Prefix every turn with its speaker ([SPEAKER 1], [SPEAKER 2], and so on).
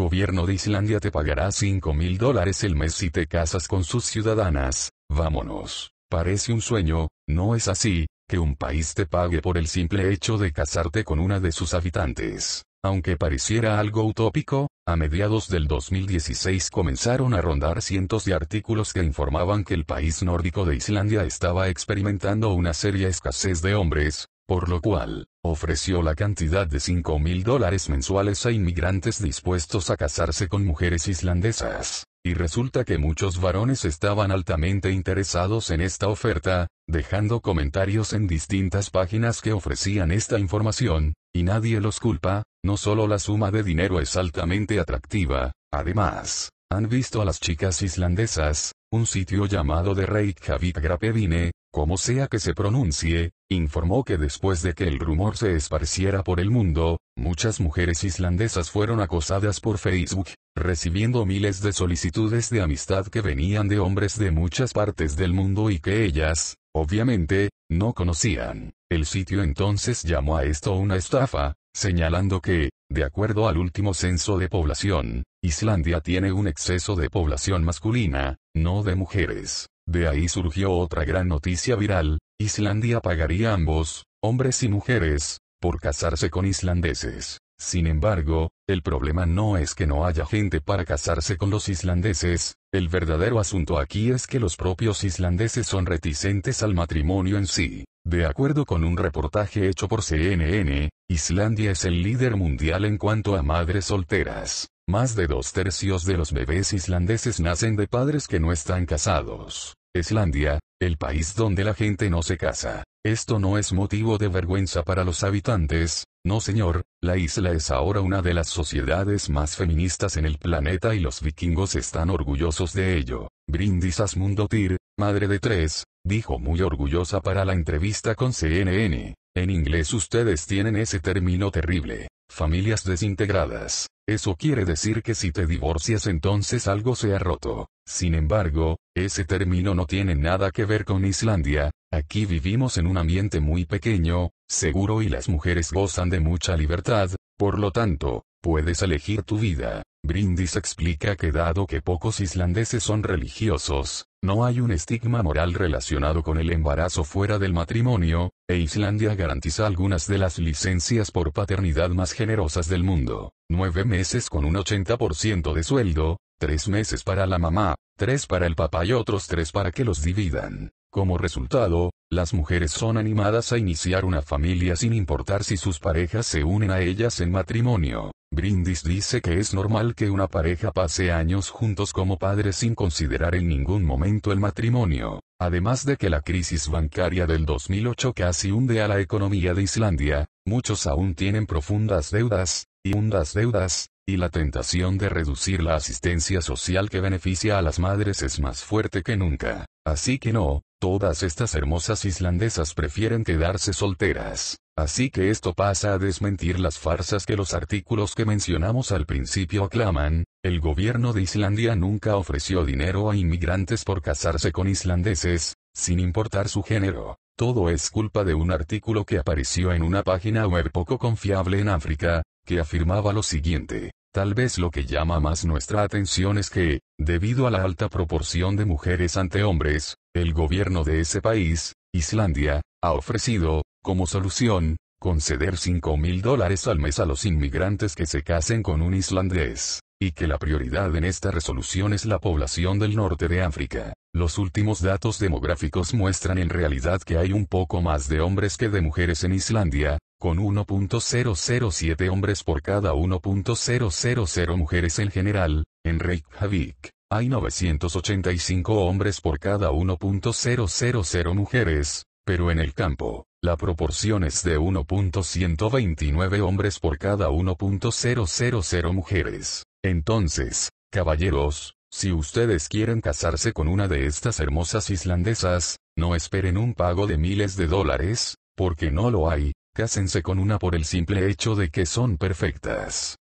[SPEAKER 1] gobierno de Islandia te pagará 5 mil dólares el mes si te casas con sus ciudadanas. Vámonos. Parece un sueño, no es así, que un país te pague por el simple hecho de casarte con una de sus habitantes. Aunque pareciera algo utópico, a mediados del 2016 comenzaron a rondar cientos de artículos que informaban que el país nórdico de Islandia estaba experimentando una seria escasez de hombres, por lo cual, ofreció la cantidad de 5 mil dólares mensuales a inmigrantes dispuestos a casarse con mujeres islandesas. Y resulta que muchos varones estaban altamente interesados en esta oferta, dejando comentarios en distintas páginas que ofrecían esta información, y nadie los culpa, no solo la suma de dinero es altamente atractiva, además, han visto a las chicas islandesas, un sitio llamado de Reykjavik Grapevine, como sea que se pronuncie, informó que después de que el rumor se esparciera por el mundo, muchas mujeres islandesas fueron acosadas por Facebook, recibiendo miles de solicitudes de amistad que venían de hombres de muchas partes del mundo y que ellas, obviamente, no conocían. El sitio entonces llamó a esto una estafa, señalando que, de acuerdo al último censo de población, Islandia tiene un exceso de población masculina, no de mujeres. De ahí surgió otra gran noticia viral, Islandia pagaría ambos, hombres y mujeres, por casarse con islandeses. Sin embargo, el problema no es que no haya gente para casarse con los islandeses, el verdadero asunto aquí es que los propios islandeses son reticentes al matrimonio en sí. De acuerdo con un reportaje hecho por CNN, Islandia es el líder mundial en cuanto a madres solteras. Más de dos tercios de los bebés islandeses nacen de padres que no están casados. Islandia, el país donde la gente no se casa. Esto no es motivo de vergüenza para los habitantes, no señor, la isla es ahora una de las sociedades más feministas en el planeta y los vikingos están orgullosos de ello. Brindis Asmundotir, madre de tres, dijo muy orgullosa para la entrevista con CNN. En inglés ustedes tienen ese término terrible, familias desintegradas. Eso quiere decir que si te divorcias entonces algo se ha roto. Sin embargo, ese término no tiene nada que ver con Islandia, aquí vivimos en un ambiente muy pequeño, seguro y las mujeres gozan de mucha libertad, por lo tanto, Puedes elegir tu vida. Brindis explica que dado que pocos islandeses son religiosos, no hay un estigma moral relacionado con el embarazo fuera del matrimonio, e Islandia garantiza algunas de las licencias por paternidad más generosas del mundo. Nueve meses con un 80% de sueldo, tres meses para la mamá, tres para el papá y otros tres para que los dividan. Como resultado, las mujeres son animadas a iniciar una familia sin importar si sus parejas se unen a ellas en matrimonio. Brindis dice que es normal que una pareja pase años juntos como padres sin considerar en ningún momento el matrimonio. Además de que la crisis bancaria del 2008 casi hunde a la economía de Islandia, muchos aún tienen profundas deudas, y hundas deudas, y la tentación de reducir la asistencia social que beneficia a las madres es más fuerte que nunca. Así que no, Todas estas hermosas islandesas prefieren quedarse solteras. Así que esto pasa a desmentir las farsas que los artículos que mencionamos al principio aclaman, el gobierno de Islandia nunca ofreció dinero a inmigrantes por casarse con islandeses, sin importar su género. Todo es culpa de un artículo que apareció en una página web poco confiable en África, que afirmaba lo siguiente. Tal vez lo que llama más nuestra atención es que, debido a la alta proporción de mujeres ante hombres, el gobierno de ese país, Islandia, ha ofrecido, como solución, conceder 5 mil dólares al mes a los inmigrantes que se casen con un islandés, y que la prioridad en esta resolución es la población del norte de África. Los últimos datos demográficos muestran en realidad que hay un poco más de hombres que de mujeres en Islandia, con 1.007 hombres por cada 1.000 mujeres en general, en Reykjavik. Hay 985 hombres por cada 1.000 mujeres, pero en el campo, la proporción es de 1.129 hombres por cada 1.000 mujeres. Entonces, caballeros, si ustedes quieren casarse con una de estas hermosas islandesas, no esperen un pago de miles de dólares, porque no lo hay, cásense con una por el simple hecho de que son perfectas.